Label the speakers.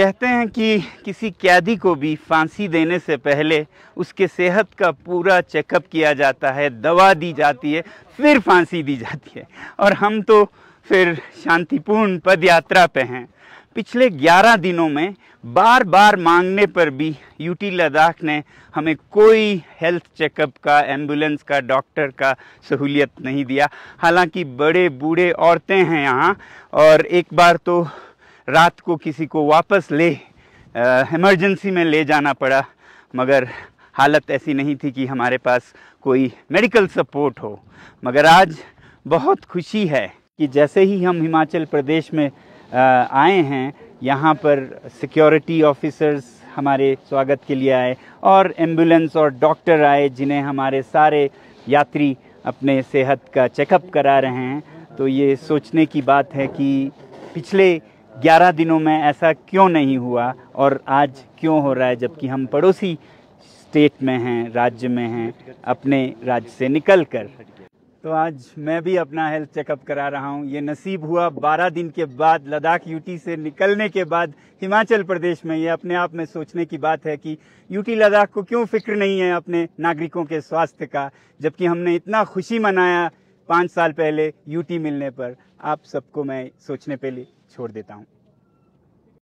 Speaker 1: कहते हैं कि किसी कैदी को भी फांसी देने से पहले उसके सेहत का पूरा चेकअप किया जाता है दवा दी जाती है फिर फांसी दी जाती है और हम तो फिर शांतिपूर्ण पद यात्रा पर हैं पिछले 11 दिनों में बार बार मांगने पर भी यूटी लद्दाख ने हमें कोई हेल्थ चेकअप का एम्बुलेंस का डॉक्टर का सहूलियत नहीं दिया हालांकि बड़े बूढ़े औरतें हैं यहाँ और एक बार तो रात को किसी को वापस ले इमरजेंसी में ले जाना पड़ा मगर हालत ऐसी नहीं थी कि हमारे पास कोई मेडिकल सपोर्ट हो मगर आज बहुत खुशी है कि जैसे ही हम हिमाचल प्रदेश में आए हैं यहाँ पर सिक्योरिटी ऑफिसर्स हमारे स्वागत के लिए आए और एम्बुलेंस और डॉक्टर आए जिन्हें हमारे सारे यात्री अपने सेहत का चेकअप करा रहे हैं तो ये सोचने की बात है कि पिछले 11 दिनों में ऐसा क्यों नहीं हुआ और आज क्यों हो रहा है जबकि हम पड़ोसी स्टेट में हैं राज्य में हैं अपने राज्य से निकल कर तो आज मैं भी अपना हेल्थ चेकअप करा रहा हूं ये नसीब हुआ 12 दिन के बाद लद्दाख यूटी से निकलने के बाद हिमाचल प्रदेश में ये अपने आप में सोचने की बात है कि यूटी लद्दाख को क्यों फिक्र नहीं है अपने नागरिकों के स्वास्थ्य का जबकि हमने इतना खुशी मनाया पाँच साल पहले यूटी मिलने पर आप सबको मैं सोचने पहले छोड़ देता हूँ